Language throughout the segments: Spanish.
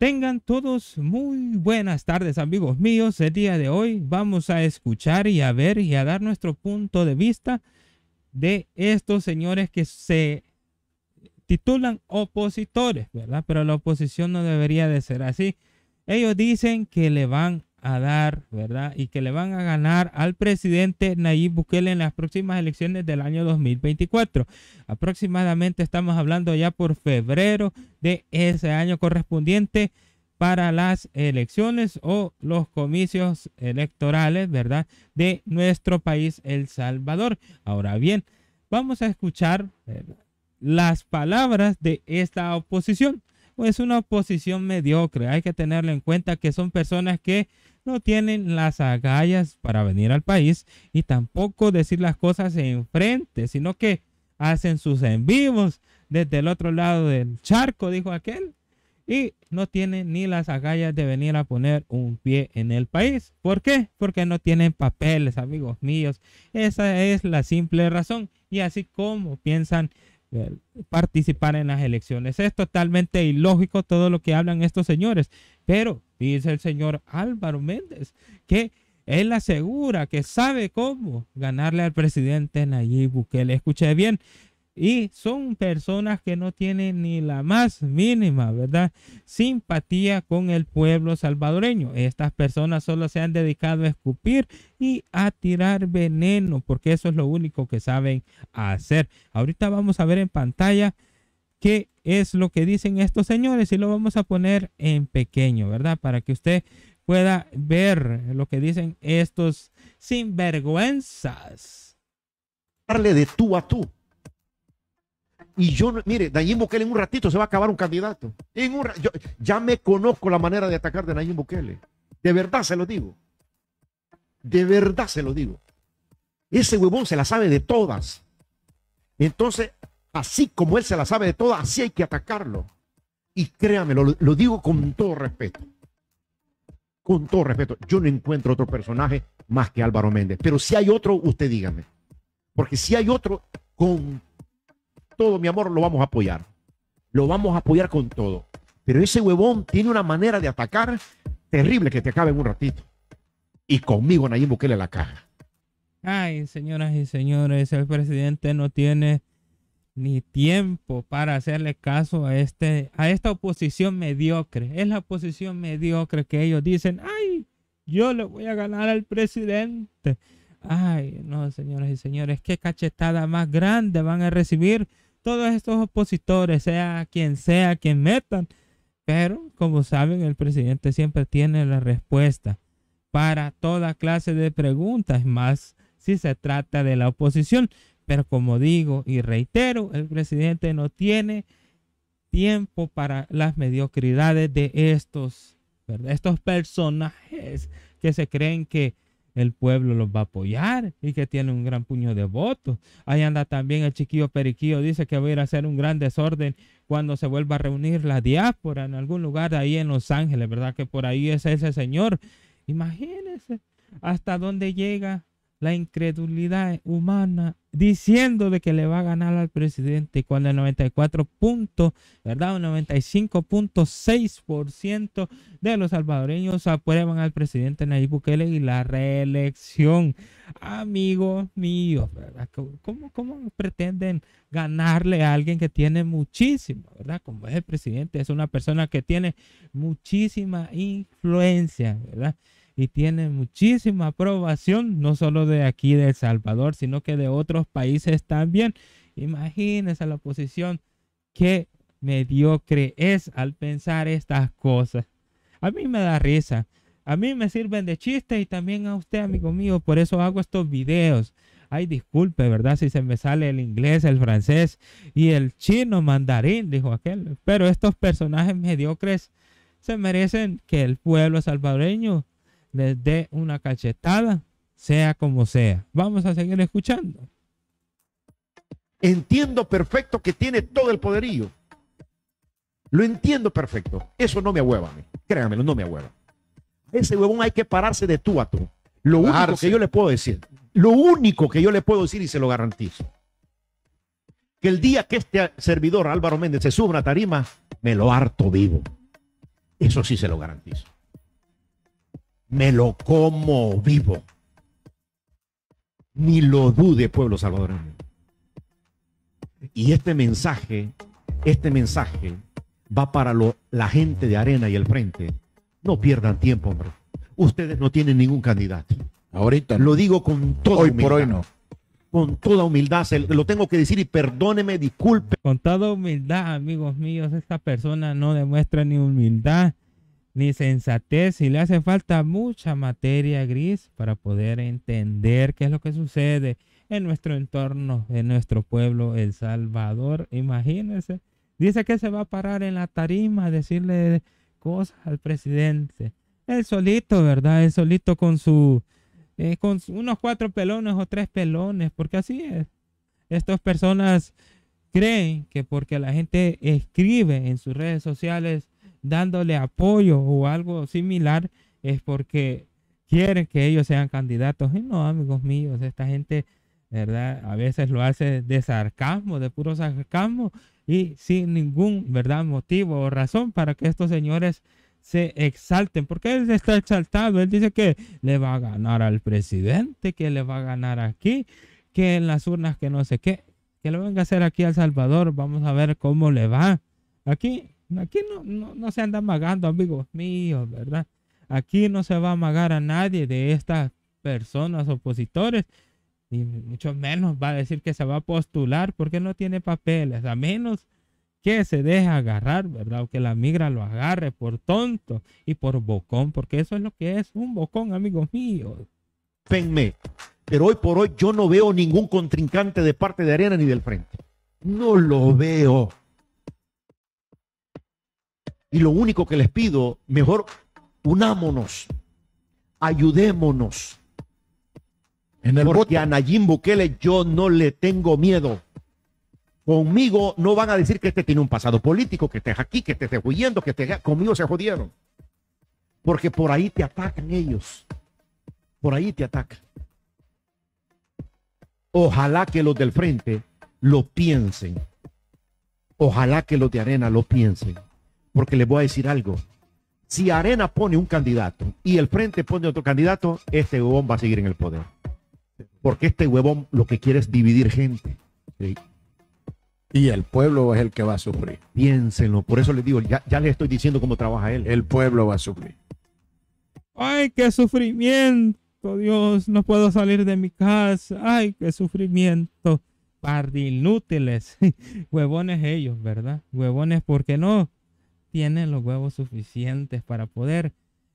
Tengan todos muy buenas tardes amigos míos. El día de hoy vamos a escuchar y a ver y a dar nuestro punto de vista de estos señores que se titulan opositores, ¿verdad? Pero la oposición no debería de ser así. Ellos dicen que le van a dar, ¿verdad? Y que le van a ganar al presidente Nayib Bukele en las próximas elecciones del año 2024. Aproximadamente estamos hablando ya por febrero de ese año correspondiente para las elecciones o los comicios electorales, ¿verdad? De nuestro país, El Salvador. Ahora bien, vamos a escuchar las palabras de esta oposición es una posición mediocre. Hay que tenerlo en cuenta que son personas que no tienen las agallas para venir al país y tampoco decir las cosas enfrente, sino que hacen sus en vivos desde el otro lado del charco, dijo aquel, y no tienen ni las agallas de venir a poner un pie en el país. ¿Por qué? Porque no tienen papeles, amigos míos. Esa es la simple razón. Y así como piensan eh, participar en las elecciones. Es totalmente ilógico todo lo que hablan estos señores, pero dice el señor Álvaro Méndez que él asegura que sabe cómo ganarle al presidente Nayib Bukele. Escuché bien, y son personas que no tienen ni la más mínima, ¿verdad? Simpatía con el pueblo salvadoreño. Estas personas solo se han dedicado a escupir y a tirar veneno, porque eso es lo único que saben hacer. Ahorita vamos a ver en pantalla qué es lo que dicen estos señores y lo vamos a poner en pequeño, ¿verdad? Para que usted pueda ver lo que dicen estos sinvergüenzas. Darle de tú a tú y yo, mire, Nayib Bukele en un ratito se va a acabar un candidato. En un, ya me conozco la manera de atacar de Nayib Bukele. De verdad se lo digo. De verdad se lo digo. Ese huevón se la sabe de todas. Entonces, así como él se la sabe de todas, así hay que atacarlo. Y créame, lo, lo digo con todo respeto. Con todo respeto. Yo no encuentro otro personaje más que Álvaro Méndez. Pero si hay otro, usted dígame. Porque si hay otro, con todo, mi amor, lo vamos a apoyar. Lo vamos a apoyar con todo. Pero ese huevón tiene una manera de atacar terrible que te acaba en un ratito. Y conmigo, Nayib Bukele, la caja. Ay, señoras y señores, el presidente no tiene ni tiempo para hacerle caso a, este, a esta oposición mediocre. Es la oposición mediocre que ellos dicen, ay, yo le voy a ganar al presidente. Ay, no, señoras y señores, qué cachetada más grande van a recibir todos estos opositores, sea quien sea quien metan. Pero, como saben, el presidente siempre tiene la respuesta para toda clase de preguntas, más si se trata de la oposición. Pero como digo y reitero, el presidente no tiene tiempo para las mediocridades de estos, estos personajes que se creen que el pueblo los va a apoyar y que tiene un gran puño de votos. Ahí anda también el chiquillo Periquillo, dice que va a ir a hacer un gran desorden cuando se vuelva a reunir la diáspora en algún lugar ahí en Los Ángeles, ¿verdad? Que por ahí es ese señor. Imagínense hasta dónde llega la incredulidad humana diciendo de que le va a ganar al presidente cuando el 94 puntos ¿verdad? Un 95.6% de los salvadoreños aprueban al presidente Nayib Bukele y la reelección. Amigos míos, ¿verdad? ¿Cómo, ¿Cómo pretenden ganarle a alguien que tiene muchísimo, ¿verdad? Como es el presidente, es una persona que tiene muchísima influencia, ¿verdad? y tiene muchísima aprobación, no solo de aquí de El Salvador, sino que de otros países también. Imagínense la posición que mediocre es al pensar estas cosas. A mí me da risa. A mí me sirven de chiste y también a usted, amigo mío. Por eso hago estos videos. Ay, disculpe, ¿verdad? Si se me sale el inglés, el francés y el chino mandarín, dijo aquel. Pero estos personajes mediocres se merecen que el pueblo salvadoreño les dé una cachetada, sea como sea. Vamos a seguir escuchando. Entiendo perfecto que tiene todo el poderío. Lo entiendo perfecto. Eso no me ahueva a Créanmelo, no me ahueva. Ese huevón hay que pararse de tú a tú. Lo único que yo le puedo decir, lo único que yo le puedo decir y se lo garantizo, que el día que este servidor Álvaro Méndez se suba a tarima, me lo harto vivo. Eso sí se lo garantizo me lo como vivo. Ni lo dude, pueblo salvadoreño. Y este mensaje, este mensaje va para la gente de Arena y el Frente. No pierdan tiempo, hombre. Ustedes no tienen ningún candidato. Ahorita. Lo digo con toda humildad. por hoy no. Con toda humildad, lo tengo que decir y perdóneme, disculpe. Con toda humildad, amigos míos, esta persona no demuestra ni humildad ni sensatez y le hace falta mucha materia gris para poder entender qué es lo que sucede en nuestro entorno, en nuestro pueblo, El Salvador. Imagínense. Dice que se va a parar en la tarima a decirle cosas al presidente. Él solito, ¿verdad? Él solito con su... Eh, con unos cuatro pelones o tres pelones, porque así es. Estas personas creen que porque la gente escribe en sus redes sociales dándole apoyo o algo similar es porque quieren que ellos sean candidatos. Y no, amigos míos, esta gente, ¿verdad? A veces lo hace de sarcasmo, de puro sarcasmo y sin ningún, ¿verdad? Motivo o razón para que estos señores se exalten, porque él está exaltado, él dice que le va a ganar al presidente, que le va a ganar aquí, que en las urnas que no sé qué, que lo venga a hacer aquí al Salvador, vamos a ver cómo le va. Aquí Aquí no, no, se anda amagando, amigos míos, ¿verdad? Aquí no se va a amagar a nadie de estas personas opositores y mucho menos va a decir que se va a postular porque no tiene papeles, a menos que se deje agarrar, ¿verdad? O que la migra lo agarre por tonto y por bocón, porque eso es lo que es un bocón, amigos míos. Penme, pero hoy por hoy yo no veo ningún contrincante de parte de Arena ni del frente. No lo veo. Y lo único que les pido, mejor unámonos, ayudémonos. En el Porque a Nayim Bukele yo no le tengo miedo. Conmigo no van a decir que este tiene un pasado político, que estés aquí, que estés huyendo, que te Conmigo se jodieron. Porque por ahí te atacan ellos. Por ahí te atacan. Ojalá que los del frente lo piensen. Ojalá que los de arena lo piensen porque les voy a decir algo. Si Arena pone un candidato y el frente pone otro candidato, este huevón va a seguir en el poder. Porque este huevón lo que quiere es dividir gente. Y el pueblo es el que va a sufrir. Piénsenlo, por eso les digo, ya, ya les estoy diciendo cómo trabaja él. El pueblo va a sufrir. ¡Ay, qué sufrimiento! Dios, no puedo salir de mi casa. ¡Ay, qué sufrimiento! Par de inútiles. Huevones ellos, ¿verdad? Huevones, ¿por qué no? tiene los huevos suficientes para poder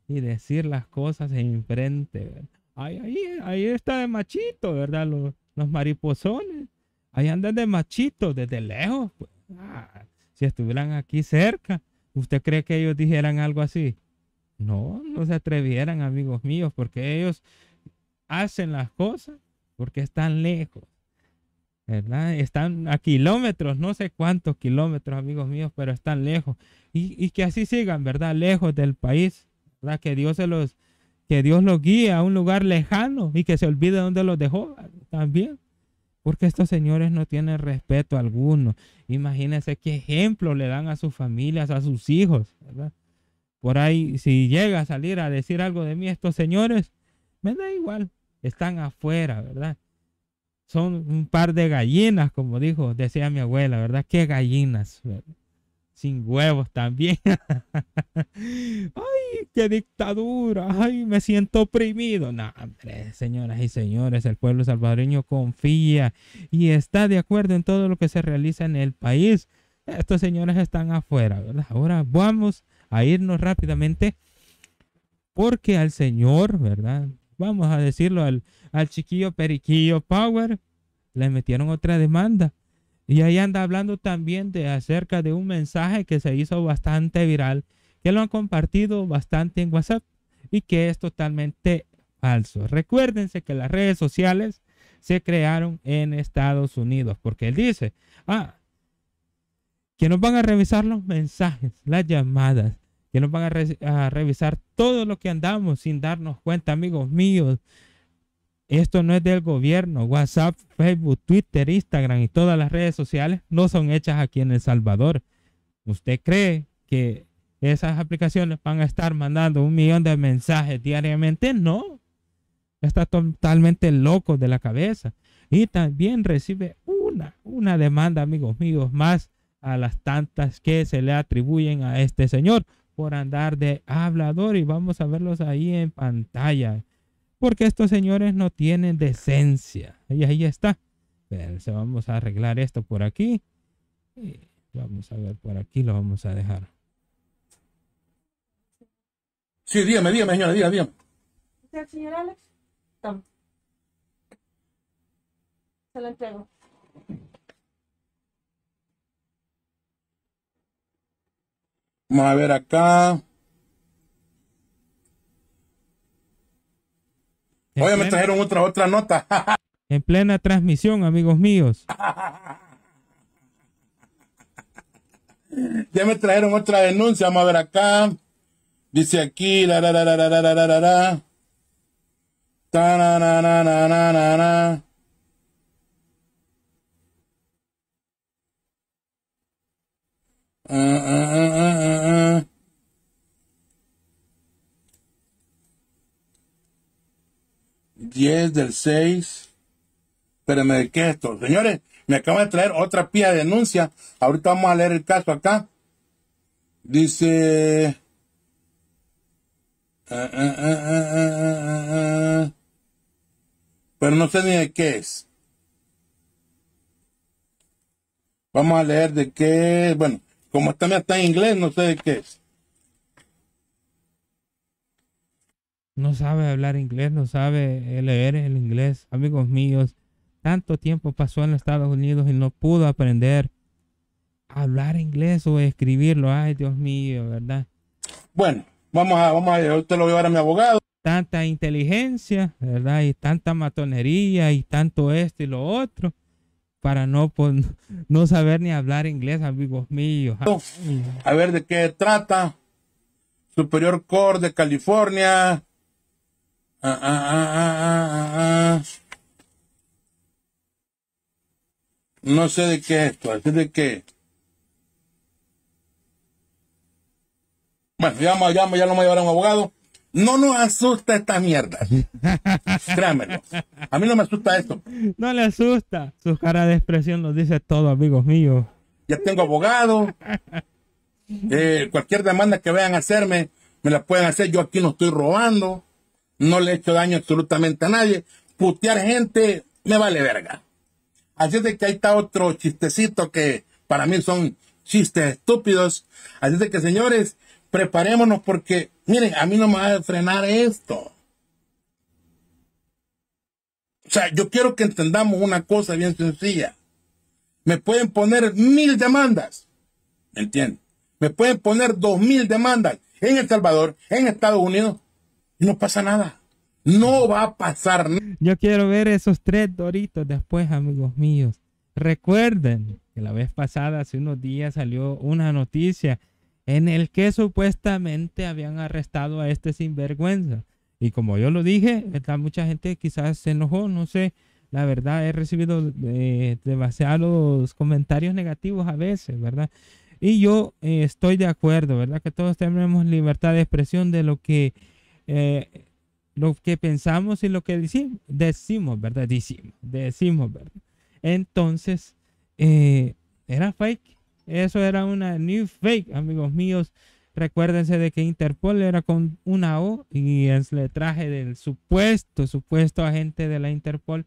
y decir las cosas en frente. Ahí, ahí, está de machito, ¿verdad? Los, mariposones. Ahí andan de machito desde lejos. Pues. Ah, si estuvieran aquí cerca, ¿usted cree que ellos dijeran algo así? No, no se atrevieran, amigos míos, porque ellos hacen las cosas porque están lejos. Están a kilómetros, no sé cuántos kilómetros, amigos míos, pero están lejos. Y, que así sigan, ¿verdad? Lejos del país, ¿verdad? Que Dios se los, que Dios los guíe a un lugar lejano y que se olvide dónde los dejó también. Porque estos señores no tienen respeto alguno. Imagínense qué ejemplo le dan a sus familias, a sus hijos, Por ahí, si llega a salir a decir algo de mí, estos señores, me da igual, están afuera, ¿verdad? son un par de gallinas, como dijo, decía mi abuela, ¿verdad? ¿Qué gallinas? Sin huevos también. ¡Ay, qué dictadura! ¡Ay, me siento oprimido! No, hombre, señoras y señores, el pueblo salvadoreño confía y está de acuerdo en todo lo que se realiza en el país. Estos señores están afuera, ¿verdad? Ahora vamos a irnos rápidamente porque al Señor, ¿verdad? vamos a decirlo al, chiquillo Periquillo Power, le metieron otra demanda. Y ahí anda hablando también de acerca de un mensaje que se hizo bastante viral, que lo han compartido bastante en WhatsApp y que es totalmente falso. Recuérdense que las redes sociales se crearon en Estados Unidos, porque él dice, ah, que nos van a revisar los mensajes, las llamadas, que nos van a, revisar todo lo que andamos sin darnos cuenta, amigos míos. Esto no es del gobierno. WhatsApp, Facebook, Twitter, Instagram y todas las redes sociales no son hechas aquí en El Salvador. ¿Usted cree que esas aplicaciones van a estar mandando un millón de mensajes diariamente? No. Está totalmente loco de la cabeza. Y también recibe una, una demanda, amigos míos, más a las tantas que se le atribuyen a este señor por andar de hablador y vamos a verlos ahí en pantalla. Porque estos señores no tienen decencia. Y ahí está. vamos a arreglar esto por aquí. Y vamos a ver, por aquí lo vamos a dejar. Sí, dígame, dígame, señora, dígame, señor Alex? Se lo entrego. Vamos a ver acá. Oye, me trajeron otra, otra nota. en plena transmisión, amigos míos. ya me trajeron otra denuncia. Vamos a ver acá. Dice aquí. La, la, la, la, la, la, la, 10 del 6. de ¿qué esto? Señores, me acaban de traer otra pía de denuncia. Ahorita vamos a leer el caso acá. Dice... Ah, ah, ah, Pero no sé ni de qué es. Vamos a leer de qué, bueno, como también está en inglés, no sé qué es. No sabe hablar inglés, no sabe leer el inglés. Amigos míos, tanto tiempo pasó en Estados Unidos y no pudo aprender a hablar inglés o escribirlo. Ay, Dios mío, ¿verdad? Bueno, vamos a, vamos a, te lo voy a a mi abogado. Tanta inteligencia, ¿verdad? Y tanta matonería y tanto esto y lo otro para no, no saber ni hablar inglés, amigos míos. A ver de qué trata. Superior Court de California. Ah, ah, ah, no sé de qué es esto, de qué. Bueno, ya, ya, ya lo me a llevar a un abogado. No nos asusta esta mierda. Créanmelo. A mí no me asusta esto. No le asusta. Su cara de expresión nos dice todo, amigos míos. Ya tengo abogado. Eh, cualquier demanda que vayan a hacerme, me la pueden hacer. Yo aquí no estoy robando. No le he hecho daño absolutamente a nadie. Putear gente me vale verga. Así es de que ahí está otro chistecito que para mí son chistes estúpidos. Así es de que, señores, preparémonos porque, miren, a mí no me va a frenar esto. O sea, yo quiero que entendamos una cosa bien sencilla. Me pueden poner mil demandas, ¿me Me pueden poner dos mil demandas en El Salvador, en Estados Unidos, y no pasa nada. No va a pasar nada. Yo quiero ver esos tres doritos después, amigos míos. Recuerden que la vez pasada, hace unos días, salió una noticia en el que supuestamente habían arrestado a este sinvergüenza. Y como yo lo dije, mucha gente quizás se enojó, no sé. La verdad, he recibido eh, demasiados comentarios negativos a veces, ¿verdad? Y yo eh, estoy de acuerdo, ¿verdad? Que todos tenemos libertad de expresión de lo que, eh, lo que pensamos y lo que decimos, decimos ¿verdad? Decimos, decimos, ¿verdad? Entonces, era fake eso era una new fake, amigos míos. Recuérdense de que Interpol era con una O y el letraje del supuesto, supuesto agente de la Interpol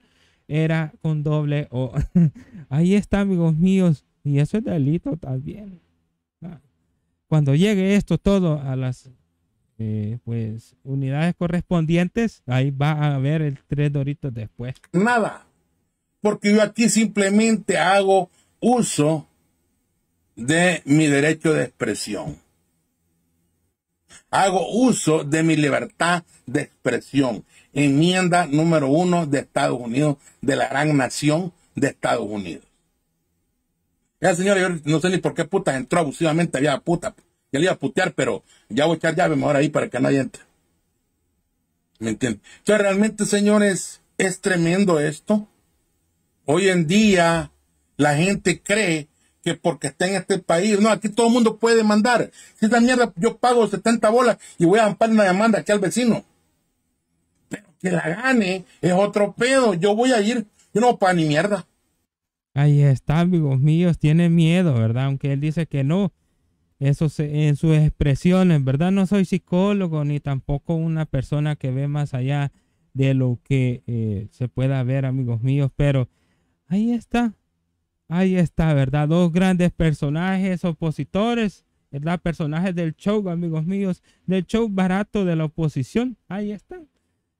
era con doble O. Ahí está, amigos míos. Y eso es delito también. Ah. Cuando llegue esto todo a las eh, pues unidades correspondientes, ahí va a haber el tres doritos después. Nada, porque yo aquí simplemente hago uso de mi derecho de expresión. Hago uso de mi libertad de expresión. Enmienda número uno de Estados Unidos, de la gran nación de Estados Unidos. Ya, señora, yo no sé ni por qué puta entró abusivamente había puta. Ya le iba a putear, pero ya voy a echar llave mejor ahí para que nadie entre. ¿Me entiende? Entonces, realmente, señores, es tremendo esto. Hoy en día, la gente cree porque está en este país. No, aquí todo el mundo puede demandar. Si la mierda, yo pago 70 bolas y voy a amparar una demanda aquí al vecino. Pero que la gane es otro pedo. Yo voy a ir, yo no pago ni mierda. Ahí está, amigos míos, tiene miedo, ¿verdad? Aunque él dice que no. Eso en sus expresiones, ¿verdad? No soy psicólogo ni tampoco una persona que ve más allá de lo que eh, se pueda ver, amigos míos, pero ahí está, Ahí está, ¿verdad? Dos grandes personajes opositores, ¿verdad? Personajes del show, amigos míos, del show barato de la oposición. Ahí está.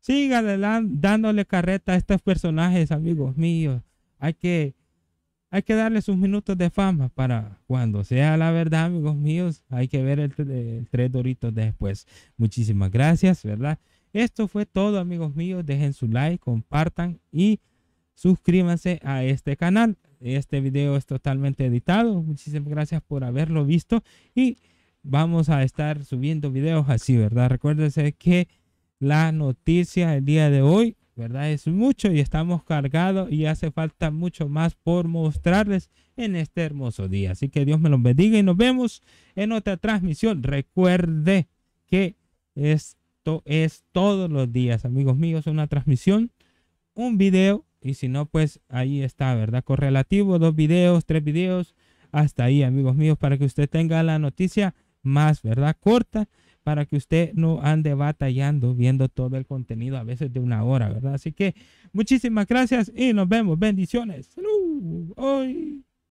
Sigan dándole carreta a estos personajes, amigos míos. Hay que, hay que darle sus minutos de fama para cuando sea la verdad, amigos míos. Hay que ver el tres doritos después. Muchísimas gracias, ¿verdad? Esto fue todo, amigos míos. Dejen su like, compartan y suscríbanse a este canal. Este video es totalmente editado. Muchísimas gracias por haberlo visto y vamos a estar subiendo videos así, ¿verdad? Recuérdense que la noticia el día de hoy, ¿verdad? Es mucho y estamos cargados y hace falta mucho más por mostrarles en este hermoso día. Así que Dios me los bendiga y nos vemos en otra transmisión. Recuerde que esto es todos los días, amigos míos, una transmisión, un video y si no, pues ahí está, ¿verdad? Correlativo, dos videos, tres videos. Hasta ahí, amigos míos, para que usted tenga la noticia más, ¿verdad? Corta, para que usted no ande batallando viendo todo el contenido a veces de una hora, ¿verdad? Así que muchísimas gracias y nos vemos. Bendiciones. Salud. Hoy.